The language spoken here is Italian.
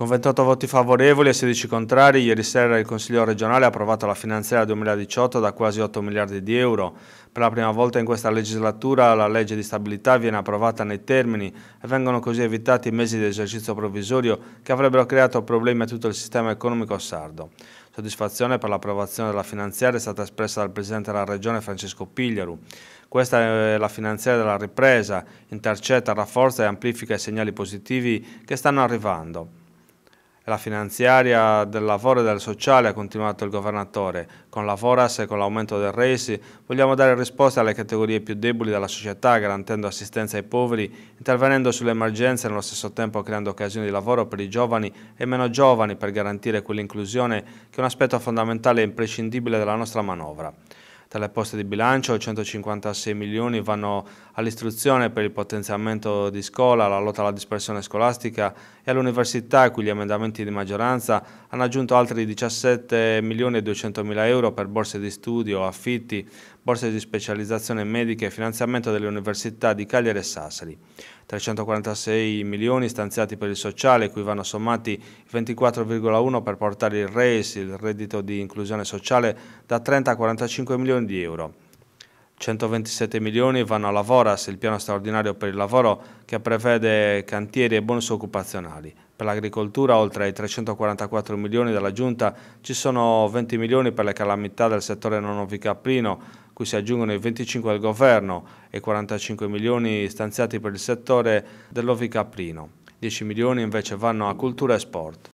Con 28 voti favorevoli e 16 contrari, ieri sera il Consiglio regionale ha approvato la finanziaria 2018 da quasi 8 miliardi di euro. Per la prima volta in questa legislatura la legge di stabilità viene approvata nei termini e vengono così evitati i mesi di esercizio provvisorio che avrebbero creato problemi a tutto il sistema economico sardo. Soddisfazione per l'approvazione della finanziaria è stata espressa dal Presidente della Regione Francesco Pigliaru. Questa è la finanziaria della ripresa, intercetta, rafforza e amplifica i segnali positivi che stanno arrivando. La finanziaria del lavoro e del Sociale, ha continuato il governatore, con la Foras e con l'aumento del Resi vogliamo dare risposte alle categorie più deboli della società garantendo assistenza ai poveri, intervenendo sulle emergenze e nello stesso tempo creando occasioni di lavoro per i giovani e meno giovani per garantire quell'inclusione che è un aspetto fondamentale e imprescindibile della nostra manovra dalle poste di bilancio, 156 milioni vanno all'istruzione per il potenziamento di scuola, alla lotta alla dispersione scolastica e all'università, cui gli emendamenti di maggioranza hanno aggiunto altri 17 milioni e 200 mila euro per borse di studio, affitti, borse di specializzazione medica e finanziamento delle università di Cagliari e Sassari. 346 milioni stanziati per il sociale, cui vanno sommati 24,1 per portare il REIS, il reddito di inclusione sociale, da 30 a 45 milioni di euro. 127 milioni vanno a Lavoras, il piano straordinario per il lavoro che prevede cantieri e bonus occupazionali per l'agricoltura oltre ai 344 milioni della Giunta ci sono 20 milioni per le calamità del settore non ovicaprino, cui si aggiungono i 25 del governo e 45 milioni stanziati per il settore dell'ovicaprino. 10 milioni invece vanno a cultura e sport.